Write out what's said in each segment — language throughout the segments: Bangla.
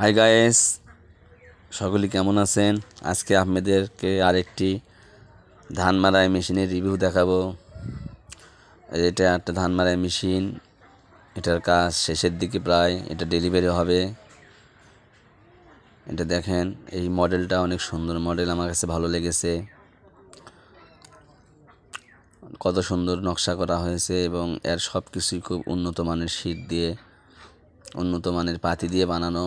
হাই গায়েস সকলে কেমন আছেন আজকে আপনাদেরকে আরেকটি ধান মারাই মেশিনের রিভিউ দেখাবো এটা একটা ধান মারাই মেশিন এটার কাজ শেষের দিকে প্রায় এটা ডেলিভারি হবে এটা দেখেন এই মডেলটা অনেক সুন্দর মডেল আমার কাছে ভালো লেগেছে কত সুন্দর নকশা করা হয়েছে এবং এর সব কিছুই খুব উন্নত মানের শীত দিয়ে উন্নত মানের পাতি দিয়ে বানানো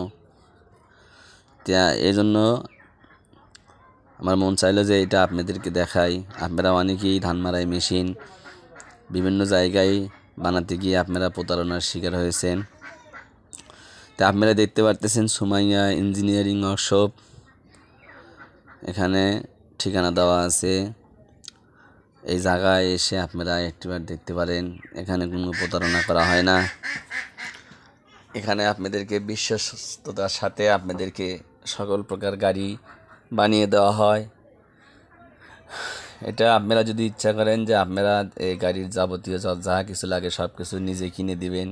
এই জন্য আমার মন চাইলো যে এটা আপনাদেরকে দেখাই আপনারা অনেকেই ধান মারাই মেশিন বিভিন্ন জায়গায় বানাতে গিয়ে আপনারা প্রতারণার শিকার হয়েছেন তা আপনারা দেখতে পারতেছেন সুমাইয়া ইঞ্জিনিয়ারিং ওয়ার্কশপ এখানে ঠিকানা দেওয়া আছে এই জায়গায় এসে আপনারা একটিবার দেখতে পারেন এখানে কোনো প্রতারণা করা হয় না এখানে আপনাদেরকে বিশ্বস্ততার সাথে আপনাদেরকে সকল প্রকার গাড়ি বানিয়ে দেওয়া হয় এটা আপনারা যদি ইচ্ছা করেন যে আপনারা এই গাড়ির যাবতীয় যা কিছু লাগে সব কিছু নিজে কিনে দিবেন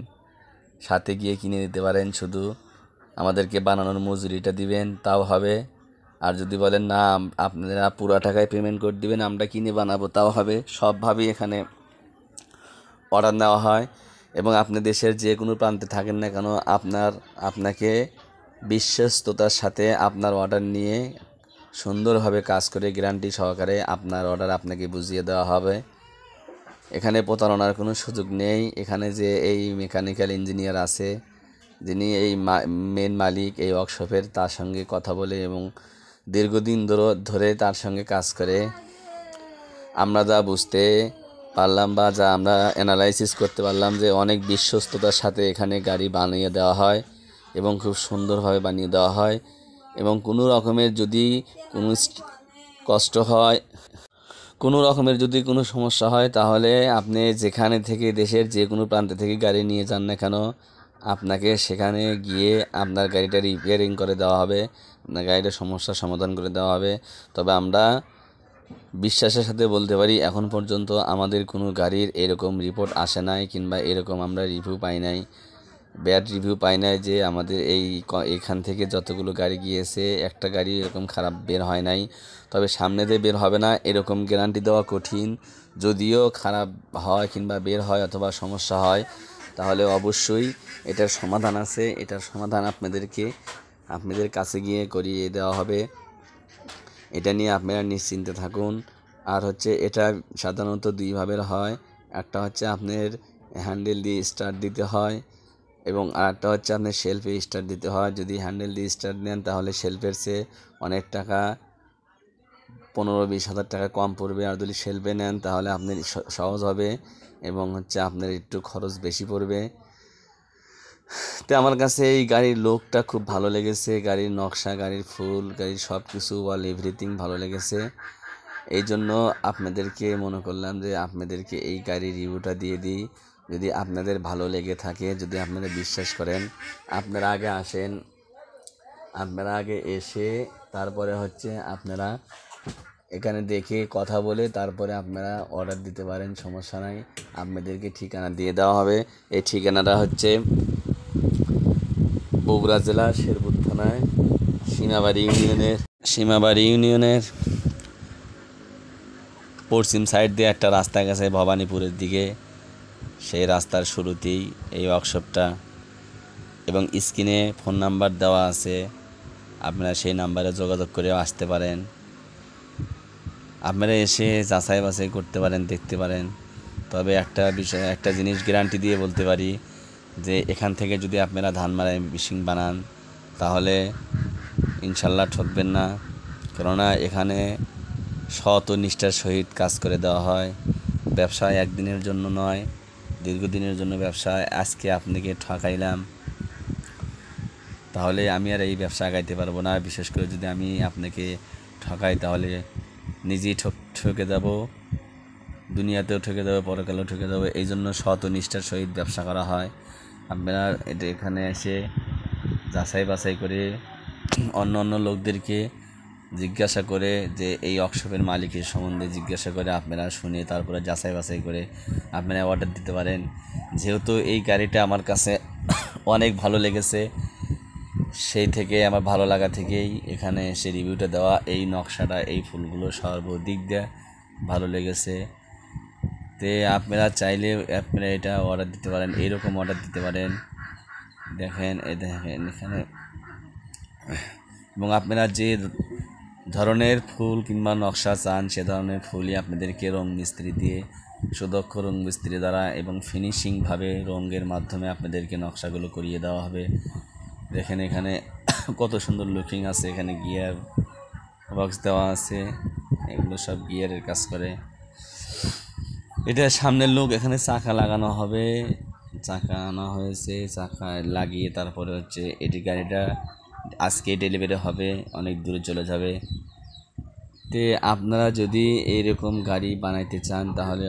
সাথে গিয়ে কিনে দিতে পারেন শুধু আমাদেরকে বানানোর মজুরিটা দিবেন তাও হবে আর যদি বলেন না আপনারা পুরা টাকায় পেমেন্ট করে দিবেন আমরা কিনে বানাবো তাও হবে সবভাবেই এখানে অর্ডার নেওয়া হয় এবং আপনি দেশের যে কোনো প্রান্তে থাকেন না কেন আপনার আপনাকে বিশ্বস্ততার সাথে আপনার অর্ডার নিয়ে সুন্দরভাবে কাজ করে গ্যারান্টি সহকারে আপনার অর্ডার আপনাকে বুঝিয়ে দেওয়া হবে এখানে প্রতারণার কোনো সুযোগ নেই এখানে যে এই মেকানিক্যাল ইঞ্জিনিয়ার আছে যিনি এই মেন মালিক এই ওয়ার্কশপের তার সঙ্গে কথা বলে এবং দীর্ঘদিন ধরে তার সঙ্গে কাজ করে আমরা যা বুঝতে পারলাম বা যা আমরা অ্যানালাইসিস করতে পারলাম যে অনেক বিশ্বস্ততার সাথে এখানে গাড়ি বানিয়ে দেওয়া হয় এবং খুব সুন্দরভাবে বানিয়ে দেওয়া হয় এবং কোনো রকমের যদি কোনো কষ্ট হয় কোনো রকমের যদি কোনো সমস্যা হয় তাহলে আপনি যেখানে থেকে দেশের যে কোনো প্রান্তে থেকে গাড়ি নিয়ে যান না কেন আপনাকে সেখানে গিয়ে আপনার গাড়িটা রিপেয়ারিং করে দেওয়া হবে আপনার গাড়িটার সমস্যার সমাধান করে দেওয়া হবে তবে আমরা বিশ্বাসের সাথে বলতে পারি এখন পর্যন্ত আমাদের কোনো গাড়ির এরকম রিপোর্ট আসে নাই কিংবা এরকম আমরা রিভিউ পাই নাই ব্যাড রিভিউ পাই না যে আমাদের এই এখান থেকে যতগুলো গাড়ি গিয়েছে একটা গাড়ি এরকম খারাপ বের হয় নাই তবে সামনে দিয়ে বের হবে না এরকম গ্যারান্টি দেওয়া কঠিন যদিও খারাপ হয় কিংবা বের হয় অথবা সমস্যা হয় তাহলে অবশ্যই এটার সমাধান আছে এটার সমাধান আপনাদেরকে আপনাদের কাছে গিয়ে করিয়ে দেওয়া হবে এটা নিয়ে আপনারা নিশ্চিন্তে থাকুন আর হচ্ছে এটা সাধারণত দুইভাবে হয় একটা হচ্ছে আপনার হ্যান্ডেল দিয়ে স্টার্ট দিতে হয় এবং আরেকটা হচ্ছে আপনার শেলফে স্টার দিতে হয় যদি হ্যান্ডেল দিয়ে স্টার নেন তাহলে শেলফের সে অনেক টাকা পনেরো বিশ হাজার টাকা কম পড়বে আর যদি শেলফে নেন তাহলে আপনার সহজ হবে এবং হচ্ছে আপনার একটু খরচ বেশি পড়বে তো আমার কাছে এই গাড়ির লোকটা খুব ভালো লেগেছে গাড়ির নকশা গাড়ির ফুল গাড়ির সব কিছু ওয়াল এভরিথিং ভালো লেগেছে এই জন্য আপনাদেরকে মনে করলাম যে আপনাদেরকে এই গাড়ির রিভিউটা দিয়ে দিই যদি আপনাদের ভালো লেগে থাকে যদি আপনারা বিশ্বাস করেন আপনারা আগে আসেন আপনারা আগে এসে তারপরে হচ্ছে আপনারা এখানে দেখে কথা বলে তারপরে আপনারা অর্ডার দিতে পারেন সমস্যা নাই আপনাদেরকে ঠিকানা দিয়ে দেওয়া হবে এই ঠিকানাটা হচ্ছে বগুড়া জেলা শেরপুর থানায় সীমাবাড়ি ইউনিয়নের সীমাবাড়ি ইউনিয়নের পশ্চিম সাইড দিয়ে একটা রাস্তা গেছে ভবানীপুরের দিকে সেই রাস্তার শুরুতেই এই ওয়ার্কশপটা এবং স্ক্রিনে ফোন নাম্বার দেওয়া আছে আপনারা সেই নাম্বারে যোগাযোগ করে আসতে পারেন আপনারা এসে যাচাই বাছাই করতে পারেন দেখতে পারেন তবে একটা বিষয় একটা জিনিস গ্যারান্টি দিয়ে বলতে পারি যে এখান থেকে যদি আপনারা ধান মারায় মেশিন বানান তাহলে ইনশাল্লাহ ঠকবেন না কেননা এখানে সত নিষ্ঠার সহিত কাজ করে দেওয়া হয় ব্যবসায় একদিনের জন্য নয় দীর্ঘদিনের জন্য ব্যবসায় আজকে আপনাকে ঠকাইলাম তাহলে আমি আর এই ব্যবসা আগাইতে পারবো না বিশেষ করে যদি আমি আপনাকে ঠকাই তাহলে নিজেই ঠক ঠকে যাব দুনিয়াতেও ঠকে যাবে পরকালেও ঠকে যাবে এই জন্য সৎ ও নিষ্ঠার সহিত ব্যবসা করা হয় আপনারা এটা এখানে এসে যাচাই বাছাই করে অন্য অন্য লোকদেরকে জিজ্ঞাসা করে যে এই অক্সপের মালিকের সম্বন্ধে জিজ্ঞাসা করে আপনারা শুনে তারপরে যাচাই বাছাই করে আপনারা অর্ডার দিতে পারেন যেহেতু এই গাড়িটা আমার কাছে অনেক ভালো লেগেছে সেই থেকে আমার ভালো লাগা থেকেই এখানে এসে রিভিউটা দেওয়া এই নকশাটা এই ফুলগুলো সর্বদিক দিয়ে ভালো লেগেছে তে আপনারা চাইলে আপনারা এটা অর্ডার দিতে পারেন এইরকম অর্ডার দিতে পারেন দেখেন এ দেখেন এখানে এবং আপনারা যে ধরনের ফুল কিংবা নকশা চান সে ধরনের ফুলই আপনাদেরকে রং মিস্ত্রি দিয়ে সুদক্ষ রং মিস্ত্রি দ্বারা এবং ফিনিশিংভাবে রঙের মাধ্যমে আপনাদেরকে নকশাগুলো করিয়ে দেওয়া হবে দেখেন এখানে কত সুন্দর লুকিং আছে এখানে গিয়ার বক্স দেওয়া আছে এগুলো সব গিয়ারের কাজ করে এটা সামনের লোক এখানে চাকা লাগানো হবে চাকা আনা হয়েছে চাকা লাগিয়ে তারপরে হচ্ছে এটি গাড়িটা আজকে ডেলিভারি হবে অনেক দূরে চলে যাবে তে আপনারা যদি এইরকম গাড়ি বানাইতে চান তাহলে